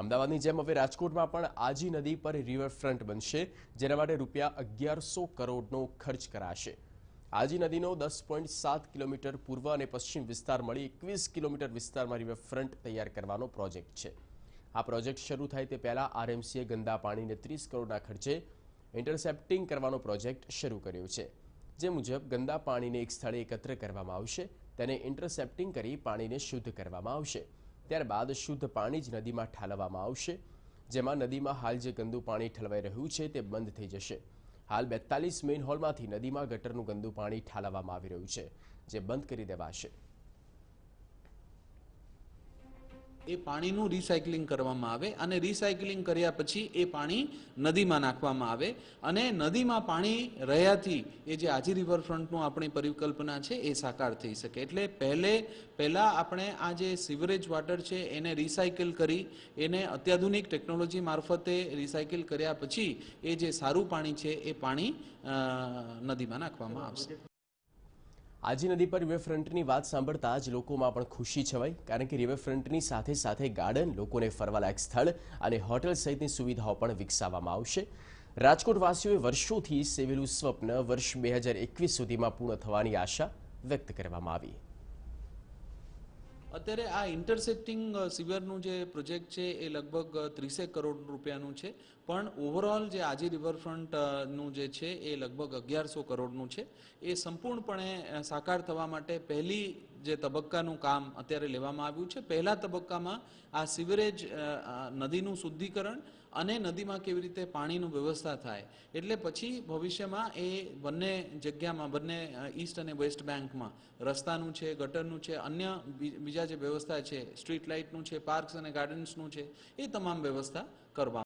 અમદાવાદની જેમ હવે રાજકોટમાં પણ આજી નદી પર રિવરફ્રન્ટ બનશે જેના માટે રૂપિયા અગિયારસો કરોડનો ખર્ચ કરાશે આજી નદીનો દસ પોઈન્ટ સાત કિલોમીટર પૂર્વ અને પશ્ચિમ વિસ્તાર મળી એકવીસ કિલોમીટર વિસ્તારમાં રિવરફ્રન્ટ તૈયાર કરવાનો પ્રોજેક્ટ છે આ પ્રોજેક્ટ શરૂ થાય તે પહેલાં આરએમસીએ ગંદા પાણીને ત્રીસ કરોડના ખર્ચે ઇન્ટરસેપ્ટિંગ કરવાનો પ્રોજેક્ટ શરૂ કર્યો છે જે મુજબ ગંદા પાણીને એક સ્થળે એકત્ર કરવામાં આવશે તેને ઇન્ટરસેપ્ટિંગ કરી પાણીને શુદ્ધ કરવામાં આવશે ત્યારબાદ શુદ્ધ પાણી જ નદીમાં ઠાલવવામાં આવશે જેમાં નદીમાં હાલ જે ગંદુ પાણી ઠલવાઈ રહ્યું છે તે બંધ થઈ જશે હાલ બેતાલીસ મેઇન હોલમાંથી નદીમાં ગટરનું ગંદુ પાણી ઠાલવવામાં આવી રહ્યું છે જે બંધ કરી દેવાશે એ પાણીનું રિસાયકલિંગ કરવામાં આવે અને રિસાયકલિંગ કર્યા પછી એ પાણી નદીમાં નાખવામાં આવે અને નદીમાં પાણી રહ્યાથી એ જે આજી રિવરફ્રન્ટનું આપણી પરિકલ્પના છે એ સાકાર થઈ શકે એટલે પહેલે પહેલાં આપણે આ જે સિવરેજ વોટર છે એને રિસાયકલ કરી એને અત્યાધુનિક ટેકનોલોજી મારફતે રિસાયકલ કર્યા પછી એ જે સારું પાણી છે એ પાણી નદીમાં નાખવામાં આવશે આજી નદી પર રિવરફ્રન્ટની વાત સાંભળતા જ લોકોમાં પણ ખુશી છવાઈ કારણ કે રિવરફ્રન્ટની સાથે સાથે ગાર્ડન લોકોને ફરવાલાયક સ્થળ અને હોટલ સહિતની સુવિધાઓ પણ વિકસાવવામાં આવશે રાજકોટવાસીઓએ વર્ષોથી સેવેલું સ્વપ્ન વર્ષ બે હજાર એકવીસ સુધીમાં પૂર્ણ થવાની આશા વ્યક્ત કરવામાં આવી અત્યારે આ ઇન્ટરસેપ્ટિંગ સિવિયરનું જે પ્રોજેક્ટ છે એ લગભગ ત્રીસેક કરોડ રૂપિયાનું છે પણ ઓવરઓલ જે આજી રિવરફ્રન્ટનું જે છે એ લગભગ અગિયારસો કરોડનું છે એ સંપૂર્ણપણે સાકાર થવા માટે પહેલી જે તબક્કાનું કામ અત્યારે લેવામાં આવ્યું છે પહેલા તબક્કામાં આ સિવરેજ નદીનું શુદ્ધિકરણ અને નદીમાં કેવી રીતે પાણીનું વ્યવસ્થા થાય એટલે પછી ભવિષ્યમાં એ બંને જગ્યામાં બંને ઈસ્ટ અને વેસ્ટ બેંકમાં રસ્તાનું છે ગટરનું છે અન્ય બીજા જે વ્યવસ્થા છે સ્ટ્રીટ લાઇટનું છે પાર્ક્સ અને ગાર્ડન્સનું છે એ તમામ વ્યવસ્થા કરવામાં